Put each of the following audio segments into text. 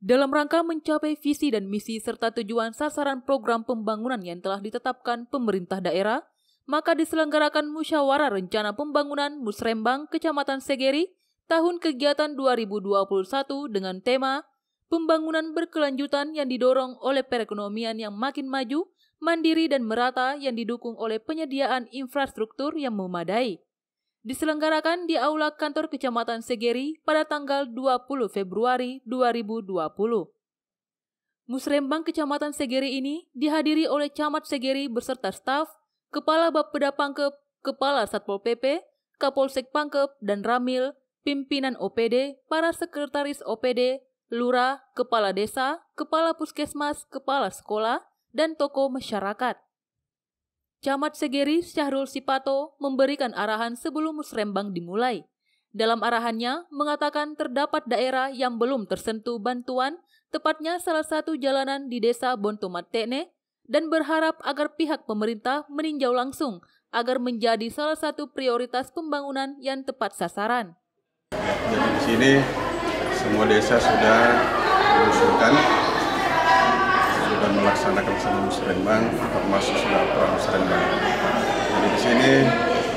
dalam rangka mencapai visi dan misi serta tujuan sasaran program pembangunan yang telah ditetapkan pemerintah daerah, maka diselenggarakan musyawarah rencana pembangunan Musrembang Kecamatan Segeri tahun kegiatan 2021 dengan tema Pembangunan berkelanjutan yang didorong oleh perekonomian yang makin maju, mandiri dan merata yang didukung oleh penyediaan infrastruktur yang memadai diselenggarakan di Aula Kantor Kecamatan Segeri pada tanggal 20 Februari 2020. Musrembang Kecamatan Segeri ini dihadiri oleh Camat Segeri beserta staf, Kepala Bapeda Pangkep, Kepala Satpol PP, Kapolsek Pangkep, dan Ramil, pimpinan OPD, para sekretaris OPD, lurah, kepala desa, kepala puskesmas, kepala sekolah, dan toko masyarakat. Camat Segeri Syahrul Sipato memberikan arahan sebelum musrembang dimulai. Dalam arahannya, mengatakan terdapat daerah yang belum tersentuh bantuan, tepatnya salah satu jalanan di desa Bontomatene, dan berharap agar pihak pemerintah meninjau langsung agar menjadi salah satu prioritas pembangunan yang tepat sasaran. Di sini semua desa sudah mengusulkan sudah melaksanakan sama Musrembang termasuk sudah perang serembang. Jadi di sini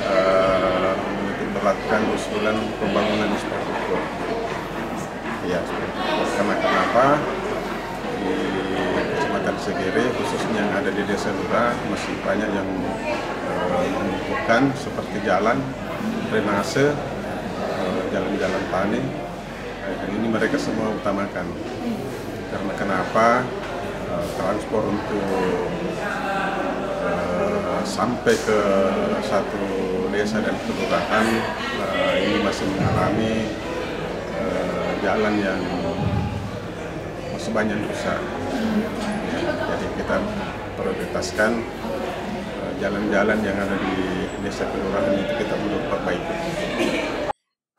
uh, eh, melakukan usulan pembangunan infrastruktur. Ya, karena kenapa di Kecamatan Segere khususnya yang ada di Desa Lura masih banyak yang uh, membutuhkan seperti jalan, drainase, eh, jalan-jalan tani. Dan nah, ini mereka semua utamakan. Karena kenapa? transport untuk uh, sampai ke satu desa dan kelurahan uh, eh, ini masih mengalami uh, jalan yang masih banyak rusak. Ya, jadi kita prioritaskan jalan-jalan uh, yang ada di desa kelurahan itu kita perlu perbaiki.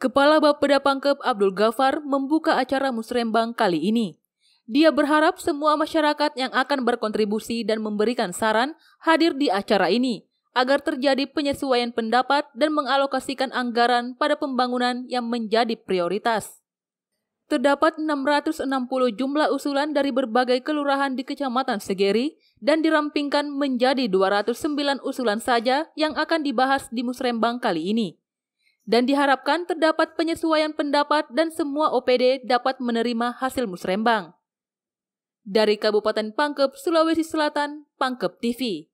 Kepala Bapeda Pangkep Abdul Ghafar membuka acara Musrembang kali ini. Dia berharap semua masyarakat yang akan berkontribusi dan memberikan saran hadir di acara ini agar terjadi penyesuaian pendapat dan mengalokasikan anggaran pada pembangunan yang menjadi prioritas. Terdapat 660 jumlah usulan dari berbagai kelurahan di Kecamatan Segeri dan dirampingkan menjadi 209 usulan saja yang akan dibahas di Musrembang kali ini. Dan diharapkan terdapat penyesuaian pendapat dan semua OPD dapat menerima hasil Musrembang. Dari Kabupaten Pangkep, Sulawesi Selatan, Pangkep TV.